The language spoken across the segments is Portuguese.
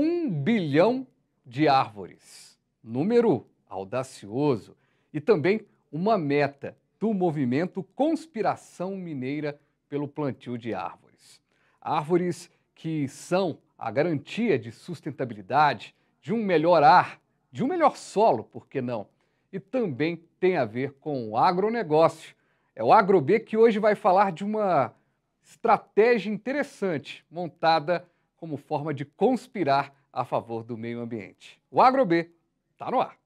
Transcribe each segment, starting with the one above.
um bilhão de árvores. Número audacioso. E também uma meta do movimento Conspiração Mineira pelo plantio de árvores. Árvores que são a garantia de sustentabilidade, de um melhor ar, de um melhor solo, por que não? E também tem a ver com o agronegócio. É o AgroB que hoje vai falar de uma estratégia interessante montada como forma de conspirar a favor do meio ambiente. O AgroB está no ar.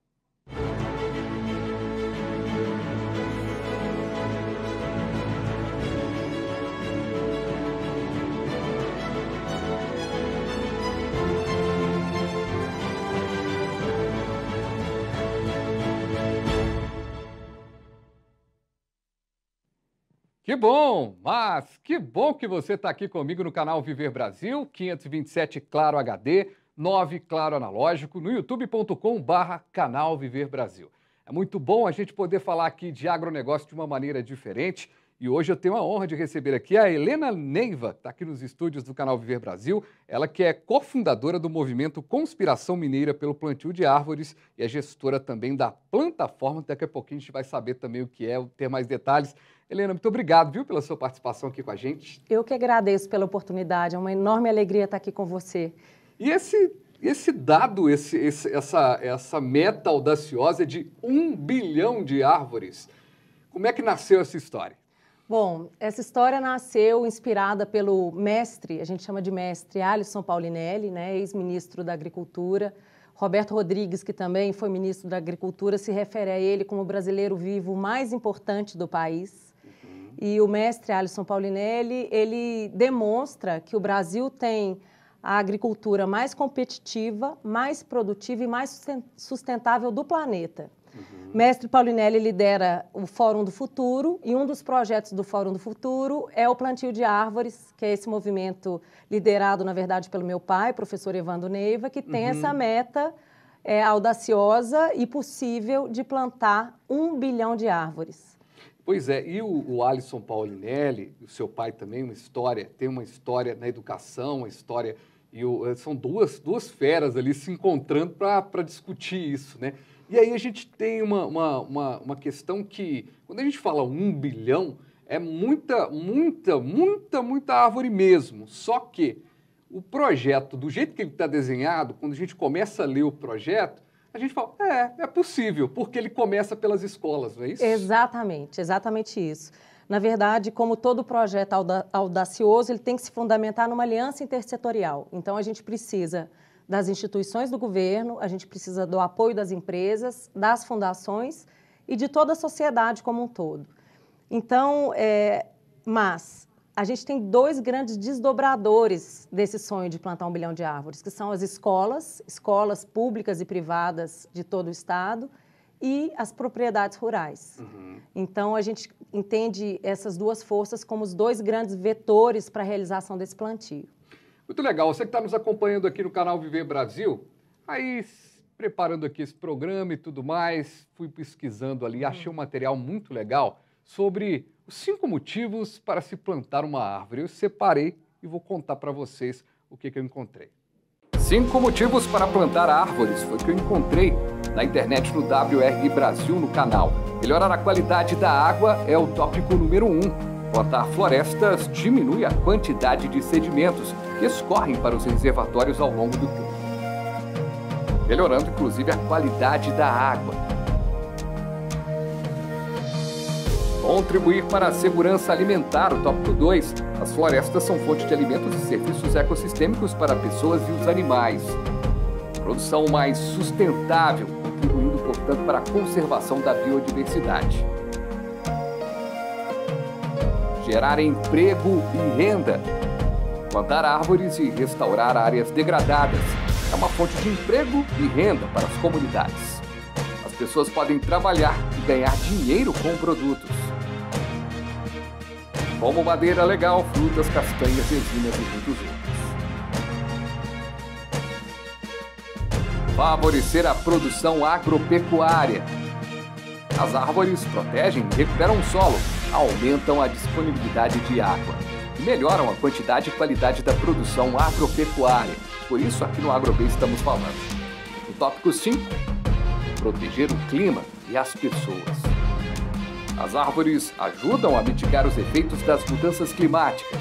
Que bom! Mas que bom que você está aqui comigo no canal Viver Brasil, 527 Claro HD, 9 Claro Analógico, no youtube.com.br canal Viver Brasil. É muito bom a gente poder falar aqui de agronegócio de uma maneira diferente e hoje eu tenho a honra de receber aqui a Helena Neiva, está aqui nos estúdios do canal Viver Brasil. Ela que é cofundadora do movimento Conspiração Mineira pelo Plantio de Árvores e é gestora também da plataforma. Daqui a pouquinho a gente vai saber também o que é, ter mais detalhes. Helena, muito obrigado, viu, pela sua participação aqui com a gente. Eu que agradeço pela oportunidade, é uma enorme alegria estar aqui com você. E esse esse dado, esse, esse, essa, essa meta audaciosa de um bilhão de árvores, como é que nasceu essa história? Bom, essa história nasceu inspirada pelo mestre, a gente chama de mestre Alisson Paulinelli, né, ex-ministro da Agricultura. Roberto Rodrigues, que também foi ministro da Agricultura, se refere a ele como o brasileiro vivo mais importante do país. Uhum. E o mestre Alisson Paulinelli, ele demonstra que o Brasil tem a agricultura mais competitiva, mais produtiva e mais sustentável do planeta. Uhum. Mestre Paulinelli lidera o Fórum do Futuro e um dos projetos do Fórum do Futuro é o plantio de árvores, que é esse movimento liderado, na verdade, pelo meu pai, professor Evandro Neiva, que tem uhum. essa meta é, audaciosa e possível de plantar um bilhão de árvores. Pois é, e o, o Alisson Paulinelli, o seu pai também, uma história, tem uma história na educação, uma história. E o, são duas, duas feras ali se encontrando para discutir isso, né? E aí a gente tem uma, uma, uma, uma questão que, quando a gente fala um bilhão, é muita, muita, muita, muita árvore mesmo. Só que o projeto, do jeito que ele está desenhado, quando a gente começa a ler o projeto, a gente fala, é, é possível, porque ele começa pelas escolas, não é isso? Exatamente, exatamente isso. Na verdade, como todo projeto audacioso, ele tem que se fundamentar numa aliança intersetorial. Então, a gente precisa das instituições do governo, a gente precisa do apoio das empresas, das fundações e de toda a sociedade como um todo. Então, é, mas a gente tem dois grandes desdobradores desse sonho de plantar um bilhão de árvores, que são as escolas, escolas públicas e privadas de todo o estado, e as propriedades rurais. Uhum. Então, a gente entende essas duas forças como os dois grandes vetores para a realização desse plantio. Muito legal. Você que está nos acompanhando aqui no canal Viver Brasil, aí preparando aqui esse programa e tudo mais, fui pesquisando ali, achei um material muito legal sobre os cinco motivos para se plantar uma árvore. Eu separei e vou contar para vocês o que, que eu encontrei. Cinco motivos para plantar árvores foi o que eu encontrei na internet no WR Brasil no canal. Melhorar a qualidade da água é o tópico número um. Plantar florestas diminui a quantidade de sedimentos escorrem para os reservatórios ao longo do tempo, melhorando inclusive a qualidade da água. Contribuir para a segurança alimentar, o tópico 2. As florestas são fonte de alimentos e serviços ecossistêmicos para pessoas e os animais. Produção mais sustentável, contribuindo, portanto, para a conservação da biodiversidade gerar emprego e renda, plantar árvores e restaurar áreas degradadas. É uma fonte de emprego e renda para as comunidades. As pessoas podem trabalhar e ganhar dinheiro com produtos. Como madeira legal, frutas, castanhas, resinas e muitos outros. Favorecer a produção agropecuária. As árvores protegem e recuperam o solo, aumentam a disponibilidade de água melhoram a quantidade e qualidade da produção agropecuária. Por isso, aqui no Agrobase estamos falando. O tópico 5: proteger o clima e as pessoas. As árvores ajudam a mitigar os efeitos das mudanças climáticas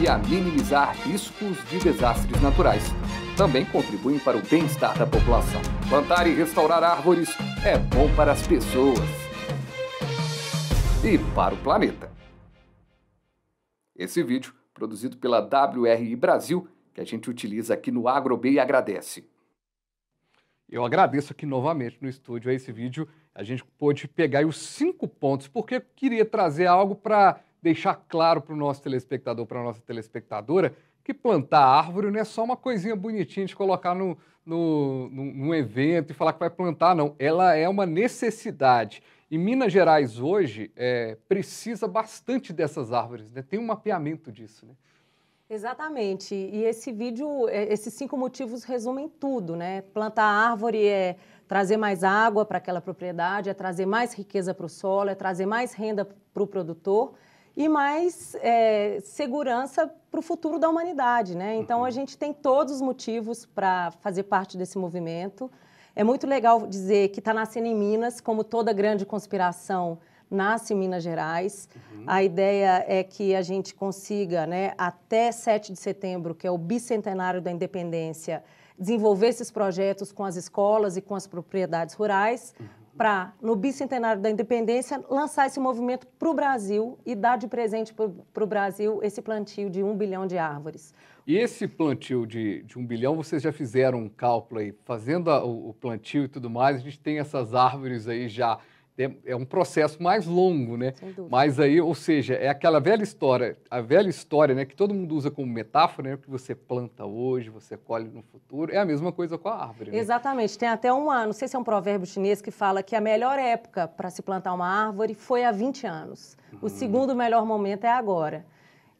e a minimizar riscos de desastres naturais. Também contribuem para o bem-estar da população. Plantar e restaurar árvores é bom para as pessoas e para o planeta. Esse vídeo, produzido pela WRI Brasil, que a gente utiliza aqui no AgroBay, agradece. Eu agradeço aqui novamente no estúdio esse vídeo. A gente pôde pegar os cinco pontos, porque eu queria trazer algo para deixar claro para o nosso telespectador, para a nossa telespectadora, que plantar árvore não é só uma coisinha bonitinha de colocar no, no, num evento e falar que vai plantar, não. Ela é uma necessidade. E Minas Gerais hoje é, precisa bastante dessas árvores, né? tem um mapeamento disso. Né? Exatamente. E esse vídeo, é, esses cinco motivos resumem tudo, né? Plantar árvore é trazer mais água para aquela propriedade, é trazer mais riqueza para o solo, é trazer mais renda para o produtor e mais é, segurança para o futuro da humanidade, né? Então uhum. a gente tem todos os motivos para fazer parte desse movimento. É muito legal dizer que está nascendo em Minas, como toda grande conspiração nasce em Minas Gerais. Uhum. A ideia é que a gente consiga, né, até 7 de setembro, que é o bicentenário da independência, desenvolver esses projetos com as escolas e com as propriedades rurais. Uhum. Para, no bicentenário da independência, lançar esse movimento para o Brasil e dar de presente para o Brasil esse plantio de um bilhão de árvores. E esse plantio de, de um bilhão, vocês já fizeram um cálculo aí, fazendo a, o, plantio e tudo mais, a gente tem essas árvores aí já. É, é um processo mais longo, né? Mas aí, ou seja, é aquela velha história, a velha história, né, que todo mundo usa como metáfora, né, que você planta hoje, você colhe no futuro, é a mesma coisa com a árvore. Né? Exatamente. Né? Tem até ano, não sei se é um provérbio chinês que fala que a melhor época para se plantar uma árvore foi há 20 anos. Uhum. O hum. segundo melhor momento é agora.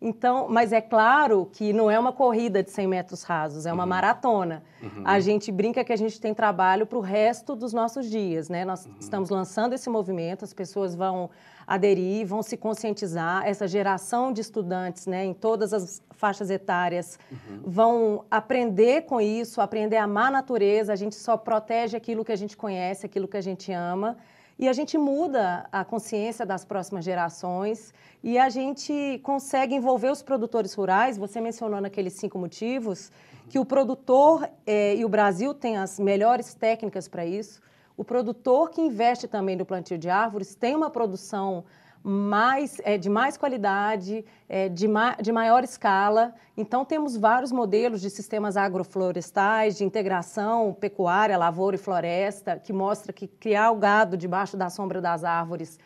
Então, mas é claro que não é uma corrida de 100 metros rasos, é uma uhum. maratona. Uhum. A gente brinca que a gente tem trabalho para o resto dos nossos dias, né? Nós uhum. estamos lançando esse movimento, as pessoas vão aderir, vão se conscientizar, essa geração de estudantes, né, em todas as faixas etárias, uhum. vão aprender com isso, aprender a amar a natureza. A gente só protege aquilo que a gente conhece, aquilo que a gente ama e a gente muda a consciência das próximas gerações e a gente consegue envolver os produtores rurais. Você mencionou naqueles cinco motivos que o produtor eh, e o Brasil tem as melhores técnicas para isso. O produtor que investe também no plantio de árvores tem uma produção mais, é, de mais qualidade, é, de, ma de maior escala. Então, temos vários modelos de sistemas agroflorestais, de integração pecuária, lavoura e floresta, que mostra que criar o gado debaixo da sombra das árvores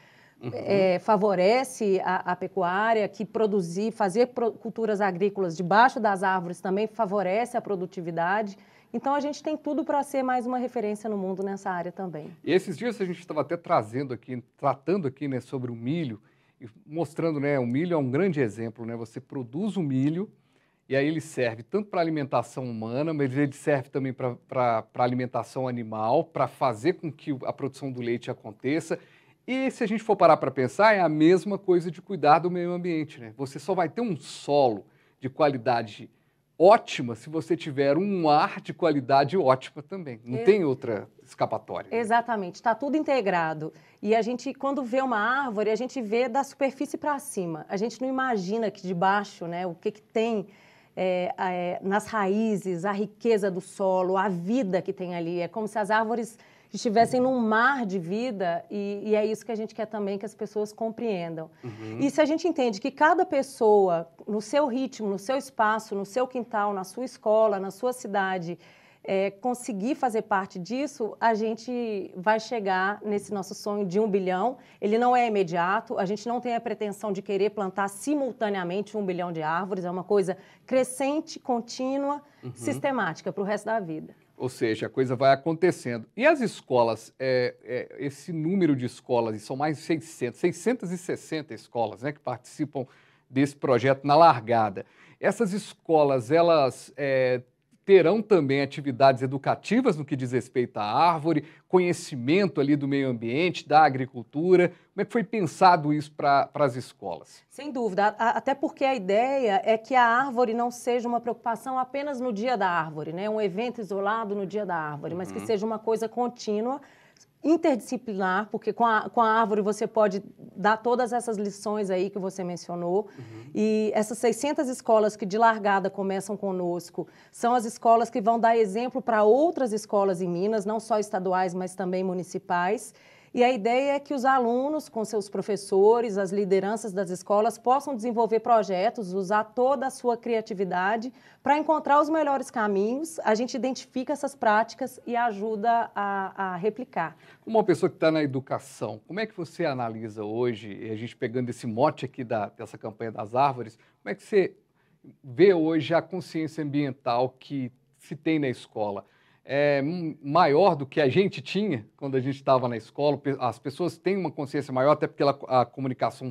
uhum. é, favorece a, a, pecuária, que produzir, fazer pro culturas agrícolas debaixo das árvores também favorece a produtividade. Então a gente tem tudo para ser mais uma referência no mundo nessa área também. E esses dias a gente estava até trazendo aqui, tratando aqui né, sobre o milho, mostrando, né, o milho é um grande exemplo, né? Você produz o milho e aí ele serve tanto para alimentação humana, mas ele serve também para alimentação animal, para fazer com que a produção do leite aconteça. E se a gente for parar para pensar, é a mesma coisa de cuidar do meio ambiente, né? Você só vai ter um solo de qualidade ótima se você tiver um ar de qualidade ótima também. Não tem outra escapatória. Né? Exatamente, está tudo integrado. E a gente, quando vê uma árvore, a gente vê da superfície para cima. A gente não imagina que de baixo, né, o que, que tem é, é, nas raízes, a riqueza do solo, a vida que tem ali. É como se as árvores estivessem num mar de vida, e, e, é isso que a gente quer também que as pessoas compreendam. Uhum. E se a gente entende que cada pessoa, no seu ritmo, no seu espaço, no seu quintal, na sua escola, na sua cidade, é, conseguir fazer parte disso, a gente vai chegar nesse nosso sonho de um bilhão. Ele não é imediato, a gente não tem a pretensão de querer plantar simultaneamente um bilhão de árvores, é uma coisa crescente, contínua, uhum. sistemática para o resto da vida. Ou seja, a coisa vai acontecendo. E as escolas, é, é, esse número de escolas, e são mais de 600, 660 escolas né, que participam desse projeto na largada. Essas escolas, elas é, terão também atividades educativas no que diz respeito à árvore, conhecimento ali do meio ambiente, da agricultura. Como é que foi pensado isso para as escolas? Sem dúvida, a, até porque a ideia é que a árvore não seja uma preocupação apenas no dia da árvore, né? um evento isolado no dia da árvore, uhum. mas que uhum. seja uma coisa contínua interdisciplinar, porque com a, com a árvore você pode dar todas essas lições aí que você mencionou. Uhum. E essas 600 escolas que de largada começam conosco são as escolas que vão dar exemplo para outras escolas em Minas, não só estaduais, mas também municipais. E a ideia é que os alunos, com seus professores, as lideranças das escolas, possam desenvolver projetos, usar toda a sua criatividade para encontrar os melhores caminhos. A gente identifica essas práticas e ajuda a, a replicar. Uma pessoa que está na educação, como é que você analisa hoje, a gente pegando esse mote aqui da, dessa campanha das árvores, como é que você vê hoje a consciência ambiental que se tem na escola? é, maior do que a gente tinha quando a gente estava na escola. As pessoas têm uma consciência maior, até porque ela, a comunicação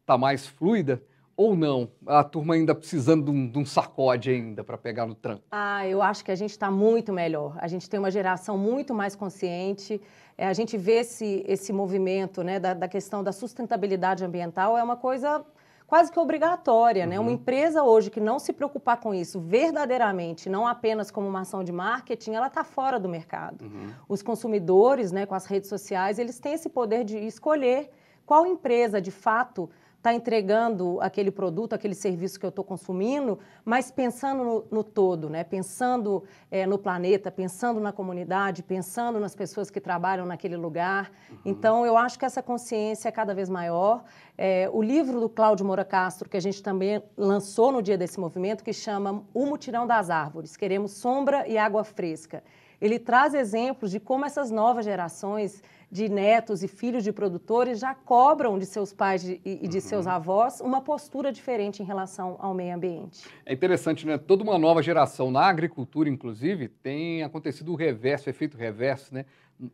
está mais fluida. Ou não? A turma ainda precisando de um, de um sacode ainda para pegar no tranco? Ah, eu acho que a gente está muito melhor. A gente tem uma geração muito mais consciente. É, a gente vê esse, esse movimento né, da, da questão da sustentabilidade ambiental é uma coisa quase que obrigatória, uhum. né? Uma uhum. empresa hoje que não se preocupar com isso verdadeiramente, não apenas como uma ação de marketing, ela está fora do mercado. Uhum. Os consumidores, né, com as redes sociais, eles têm esse poder de escolher qual empresa de fato estar tá entregando aquele produto, aquele serviço que eu estou consumindo, mas pensando no, no todo, né? pensando é, no planeta, pensando na comunidade, pensando nas pessoas que trabalham naquele lugar. Uhum. Então, eu acho que essa consciência é cada vez maior. É, o livro do Cláudio Moura Castro, que a gente também lançou no dia desse movimento, que chama O Mutirão das Árvores, Queremos Sombra e Água Fresca. Ele traz exemplos de como essas novas gerações de netos e filhos de produtores já cobram de seus pais e de uhum. seus avós uma postura diferente em relação ao meio ambiente. É interessante, né? Toda uma nova geração na agricultura, inclusive, tem acontecido o reverso, o efeito reverso, né?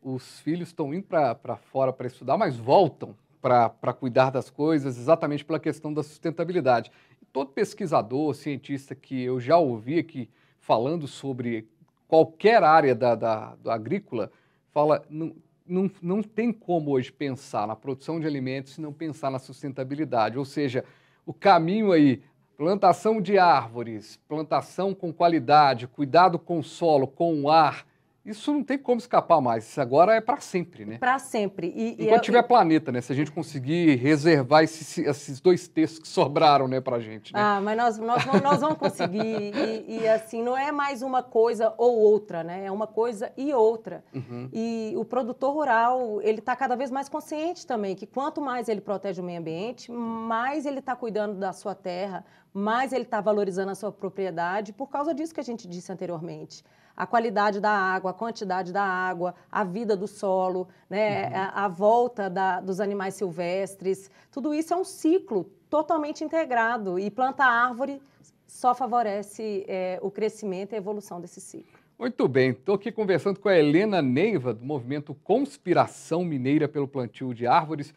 Os filhos estão indo para fora para estudar, mas voltam para cuidar das coisas, exatamente pela questão da sustentabilidade. Todo pesquisador, cientista que eu já ouvi aqui falando sobre qualquer área da, da, da agrícola, fala, não, não, não tem como hoje pensar na produção de alimentos se não pensar na sustentabilidade. Ou seja, o caminho aí, plantação de árvores, plantação com qualidade, cuidado com o solo, com o ar, isso não tem como escapar mais. Isso agora é para sempre, né? Para sempre. E, Enquanto e, é tiver e... planeta, né? Se a gente conseguir reservar esses, esses dois textos que sobraram, né, para gente. Né? Ah, mas nós, nós, nós vamos conseguir. e, e, assim, não é mais uma coisa ou outra, né? É uma coisa e outra. Uhum. E o produtor rural, ele está cada vez mais consciente também que quanto mais ele protege o meio ambiente, mais ele está cuidando da sua terra, mais ele está valorizando a sua propriedade. Por causa disso que a gente disse anteriormente a qualidade da água, a quantidade da água, a vida do solo, né, uhum. a, a, volta da, dos animais silvestres. Tudo isso é um ciclo totalmente integrado e plantar árvore só favorece é, o crescimento e a evolução desse ciclo. Muito bem, estou aqui conversando com a Helena Neiva, do movimento Conspiração Mineira pelo Plantio de Árvores.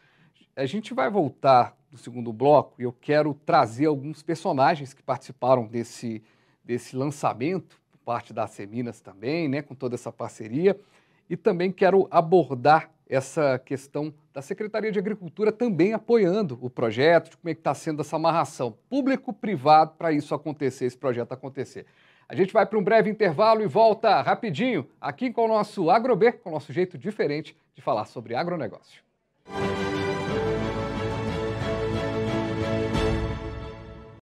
A gente vai voltar no segundo bloco e eu quero trazer alguns personagens que participaram desse, desse lançamento parte da Seminas também, né, com toda essa parceria. E também quero abordar essa questão da Secretaria de Agricultura também apoiando o projeto, de como é que está sendo essa amarração público-privado para isso acontecer, esse projeto acontecer. A gente vai para um breve intervalo e volta rapidinho aqui com o nosso AgroB, com o nosso jeito diferente de falar sobre agronegócio. Música